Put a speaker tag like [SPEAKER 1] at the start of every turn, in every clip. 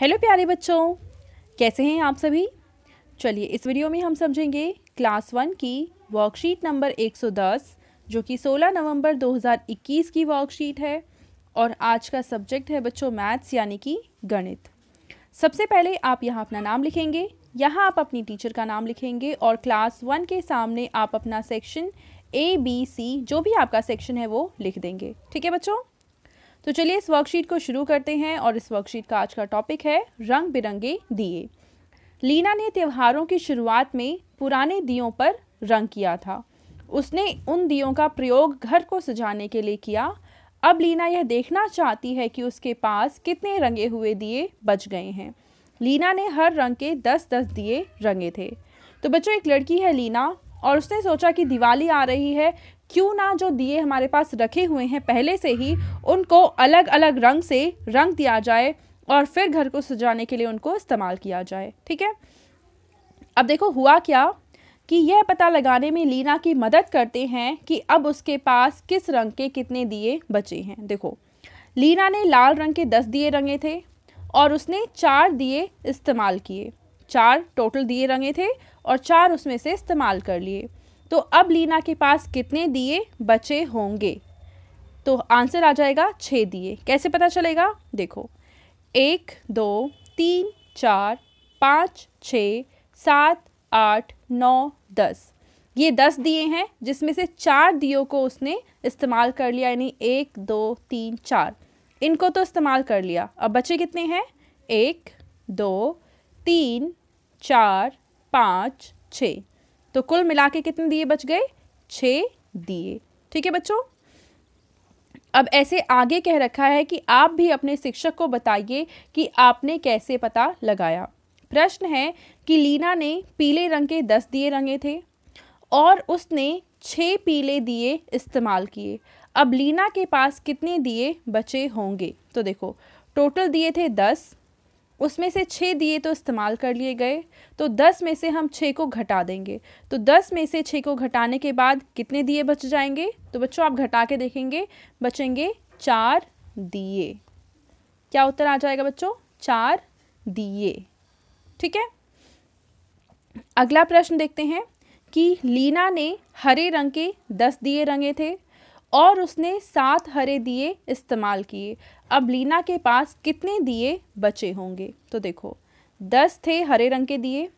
[SPEAKER 1] hello प्यारे बच्चों कैसे हैं आप सभी चलिए इस वीडियो में हम समझेंगे क्लास वन की वर्कशीट नंबर 110 जो कि 16 नवंबर 2021 की वर्कशीट है और आज का सब्जेक्ट है बच्चों मैथ्स यानी कि गणित सबसे पहले आप यहाँ अपना नाम लिखेंगे यहाँ आप अपनी टीचर का नाम लिखेंगे और क्लास वन के सामने आप अपना सेक्शन ए बी सी जो भी आपका सेक्शन है वो लिख देंगे ठीक है बच्चों तो चलिए इस वर्कशीट को शुरू करते हैं और इस वर्कशीट का आज का टॉपिक है रंग बिरंगे दिए लीना ने त्योहारों की शुरुआत में पुराने दियों पर रंग किया था उसने उन दियों का प्रयोग घर को सजाने के लिए किया अब लीना यह देखना चाहती है कि उसके पास कितने रंगे हुए दिए बच गए हैं लीना ने हर रंग के दस दस दिए रंगे थे तो बच्चों एक लड़की है लीना और उसने सोचा कि दिवाली आ रही है क्यों ना जो दिए हमारे पास रखे हुए हैं पहले से ही उनको अलग अलग रंग से रंग दिया जाए और फिर घर को सजाने के लिए उनको इस्तेमाल किया जाए ठीक है अब देखो हुआ क्या कि यह पता लगाने में लीना की मदद करते हैं कि अब उसके पास किस रंग के कितने दिए बचे हैं देखो लीना ने लाल रंग के दस दिए रंगे थे और उसने चार दिए इस्तेमाल किए चार टोटल दिए रंगे थे और चार उसमें से इस्तेमाल कर लिए तो अब लीना के पास कितने दिए बचे होंगे तो आंसर आ जाएगा छः दिए कैसे पता चलेगा देखो एक दो तीन चार पाँच छ सात आठ नौ दस ये दस दिए हैं जिसमें से चार दियो को उसने इस्तेमाल कर लिया यानी एक दो तीन चार इनको तो इस्तेमाल कर लिया अब बचे कितने हैं एक दो तीन चार पाँच छ तो कुल मिला के कितने दिए बच गए छ दिए ठीक है बच्चों अब ऐसे आगे कह रखा है कि आप भी अपने शिक्षक को बताइए कि आपने कैसे पता लगाया प्रश्न है कि लीना ने पीले रंग के दस दिए रंगे थे और उसने छः पीले दिए इस्तेमाल किए अब लीना के पास कितने दिए बचे होंगे तो देखो टोटल दिए थे दस उसमें से छः दिए तो इस्तेमाल कर लिए गए तो दस में से हम छः को घटा देंगे तो दस में से छः को घटाने के बाद कितने दिए बच जाएंगे तो बच्चों आप घटा के देखेंगे बचेंगे चार दिए क्या उत्तर आ जाएगा बच्चों चार दिए ठीक है अगला प्रश्न देखते हैं कि लीना ने हरे रंग के दस दिए रंगे थे और उसने सात हरे दिए इस्तेमाल किए अब लीना के पास कितने दिए बचे होंगे तो देखो दस थे हरे रंग के दिए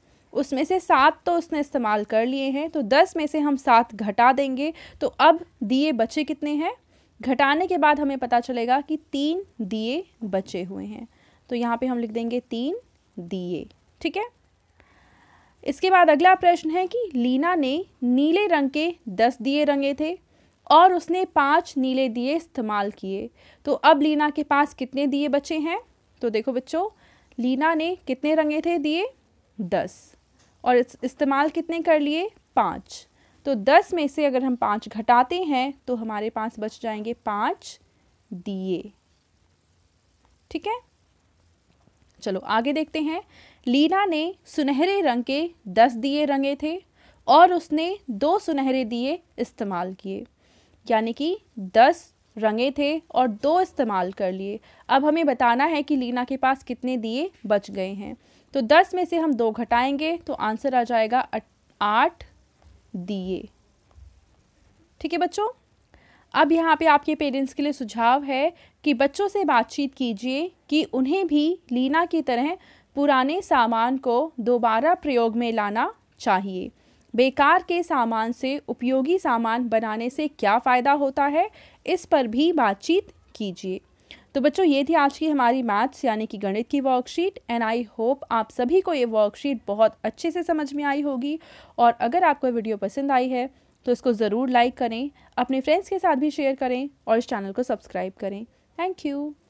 [SPEAKER 1] उसमें से सात तो उसने इस्तेमाल कर लिए हैं तो दस में से हम सात घटा देंगे तो अब दिए बचे कितने हैं घटाने के बाद हमें पता चलेगा कि तीन दिए बचे हुए हैं तो यहाँ पे हम लिख देंगे तीन दिए ठीक है इसके बाद अगला प्रश्न है कि लीना ने नीले रंग के दस दिए रंगे थे और उसने पाँच नीले दिए इस्तेमाल किए तो अब लीना के पास कितने दिए बचे हैं तो देखो बच्चों लीना ने कितने रंगे थे दिए दस और इस्तेमाल कितने कर लिए पाँच तो दस में से अगर हम पाँच घटाते हैं तो हमारे पास बच जाएंगे पाँच दिए ठीक है चलो आगे देखते हैं लीना ने सुनहरे रंग के दस दिए रंगे थे और उसने दो सुनहरे दिए इस्तेमाल किए यानी कि दस रंगे थे और दो इस्तेमाल कर लिए अब हमें बताना है कि लीना के पास कितने दिए बच गए हैं तो दस में से हम दो घटाएंगे तो आंसर आ जाएगा आठ दिए ठीक है बच्चों अब यहाँ पे आपके पेरेंट्स के लिए सुझाव है कि बच्चों से बातचीत कीजिए कि उन्हें भी लीना की तरह पुराने सामान को दोबारा प्रयोग में लाना चाहिए बेकार के सामान से उपयोगी सामान बनाने से क्या फ़ायदा होता है इस पर भी बातचीत कीजिए तो बच्चों ये थी आज की हमारी मैथ्स यानी कि गणित की वर्कशीट एंड आई होप आप सभी को ये वर्कशीट बहुत अच्छे से समझ में आई होगी और अगर आपको वीडियो पसंद आई है तो इसको ज़रूर लाइक करें अपने फ्रेंड्स के साथ भी शेयर करें और इस चैनल को सब्सक्राइब करें थैंक यू